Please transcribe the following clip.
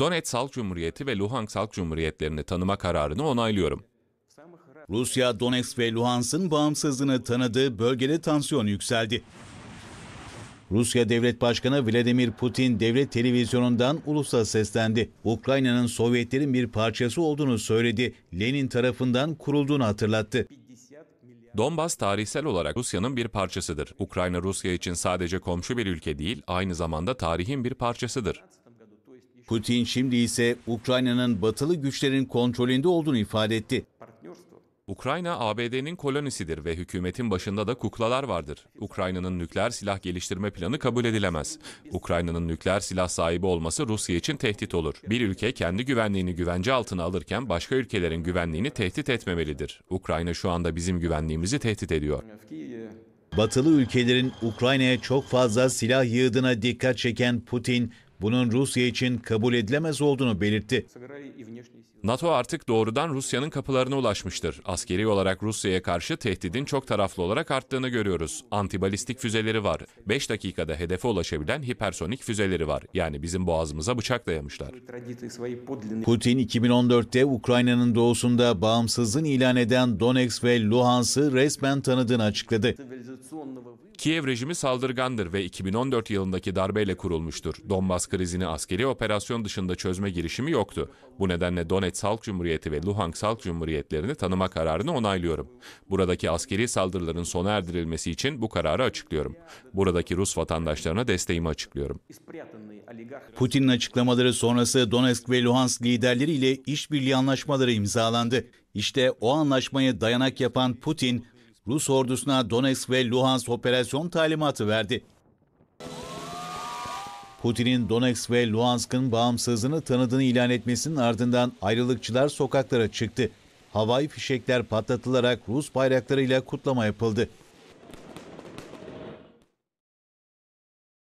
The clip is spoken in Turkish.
Donetsk Halk Cumhuriyeti ve Luhansk Halk Cumhuriyetlerini tanıma kararını onaylıyorum. Rusya, Donetsk ve Luhansk'ın bağımsızlığını tanıdığı bölgede tansiyon yükseldi. Rusya Devlet Başkanı Vladimir Putin devlet televizyonundan ulusa seslendi. Ukrayna'nın Sovyetlerin bir parçası olduğunu söyledi. Lenin tarafından kurulduğunu hatırlattı. Donbas tarihsel olarak Rusya'nın bir parçasıdır. Ukrayna Rusya için sadece komşu bir ülke değil, aynı zamanda tarihin bir parçasıdır. Putin şimdi ise Ukrayna'nın batılı güçlerin kontrolünde olduğunu ifade etti. Ukrayna ABD'nin kolonisidir ve hükümetin başında da kuklalar vardır. Ukrayna'nın nükleer silah geliştirme planı kabul edilemez. Ukrayna'nın nükleer silah sahibi olması Rusya için tehdit olur. Bir ülke kendi güvenliğini güvence altına alırken başka ülkelerin güvenliğini tehdit etmemelidir. Ukrayna şu anda bizim güvenliğimizi tehdit ediyor. Batılı ülkelerin Ukrayna'ya çok fazla silah yığdığına dikkat çeken Putin, bunun Rusya için kabul edilemez olduğunu belirtti. NATO artık doğrudan Rusya'nın kapılarına ulaşmıştır. Askeri olarak Rusya'ya karşı tehdidin çok taraflı olarak arttığını görüyoruz. Antibalistik füzeleri var. 5 dakikada hedefe ulaşabilen hipersonik füzeleri var. Yani bizim boğazımıza bıçak dayamışlar. Putin 2014'te Ukrayna'nın doğusunda bağımsızlığını ilan eden Donetsk ve Luhansk'ı resmen tanıdığını açıkladı. Kiev rejimi saldırgandır ve 2014 yılındaki darbeyle kurulmuştur. Donbas krizini askeri operasyon dışında çözme girişimi yoktu. Bu nedenle Donetsk Halk Cumhuriyeti ve Luhansk Halk Cumhuriyetlerini tanıma kararını onaylıyorum. Buradaki askeri saldırıların sona erdirilmesi için bu kararı açıklıyorum. Buradaki Rus vatandaşlarına desteğimi açıklıyorum. Putin'in açıklamaları sonrası Donetsk ve Luhansk liderleriyle işbirliği anlaşmaları imzalandı. İşte o anlaşmaya dayanak yapan Putin Rus ordusuna Donetsk ve Luhansk operasyon talimatı verdi. Putin'in Donetsk ve Luhansk'ın bağımsızlığını tanıdığını ilan etmesinin ardından ayrılıkçılar sokaklara çıktı. Havai fişekler patlatılarak Rus bayraklarıyla kutlama yapıldı.